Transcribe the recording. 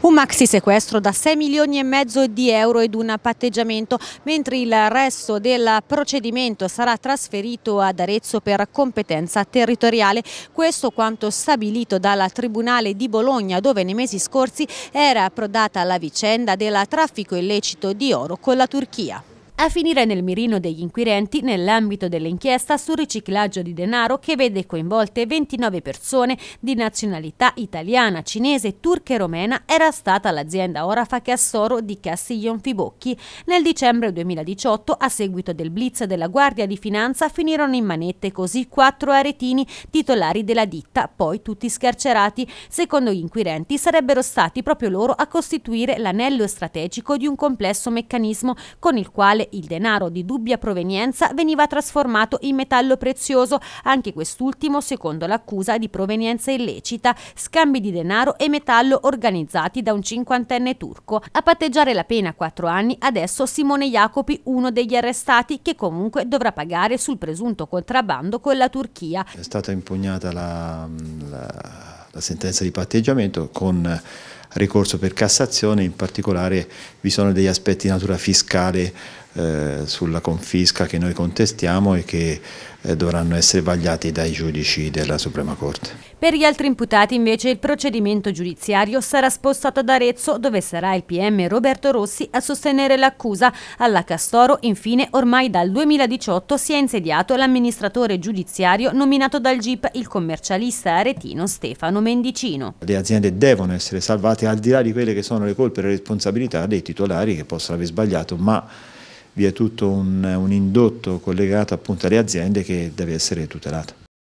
Un maxi sequestro da 6 milioni e mezzo di euro ed un patteggiamento, mentre il resto del procedimento sarà trasferito ad Arezzo per competenza territoriale. Questo quanto stabilito dalla Tribunale di Bologna, dove nei mesi scorsi era approdata la vicenda del traffico illecito di oro con la Turchia a finire nel mirino degli inquirenti nell'ambito dell'inchiesta sul riciclaggio di denaro che vede coinvolte 29 persone di nazionalità italiana, cinese, turca e romena, era stata l'azienda Orafa Cassoro di Castiglion Fibocchi. Nel dicembre 2018, a seguito del blitz della Guardia di Finanza, finirono in manette così quattro aretini titolari della ditta, poi tutti scarcerati. Secondo gli inquirenti sarebbero stati proprio loro a costituire l'anello strategico di un complesso meccanismo con il quale il denaro di dubbia provenienza veniva trasformato in metallo prezioso, anche quest'ultimo secondo l'accusa di provenienza illecita, scambi di denaro e metallo organizzati da un cinquantenne turco. A patteggiare la pena a quattro anni adesso Simone Jacopi, uno degli arrestati, che comunque dovrà pagare sul presunto contrabbando con la Turchia. È stata impugnata la, mm, la, la sentenza di patteggiamento con ricorso per Cassazione, in particolare vi sono degli aspetti di natura fiscale eh, sulla confisca che noi contestiamo e che eh, dovranno essere vagliati dai giudici della Suprema Corte. Per gli altri imputati invece il procedimento giudiziario sarà spostato ad Arezzo dove sarà il PM Roberto Rossi a sostenere l'accusa. Alla Castoro infine ormai dal 2018 si è insediato l'amministratore giudiziario nominato dal GIP il commercialista aretino Stefano Mendicino. Le aziende devono essere salvate al di là di quelle che sono le colpe e le responsabilità dei titolari che possono aver sbagliato ma vi è tutto un, un indotto collegato appunto alle aziende che deve essere tutelato.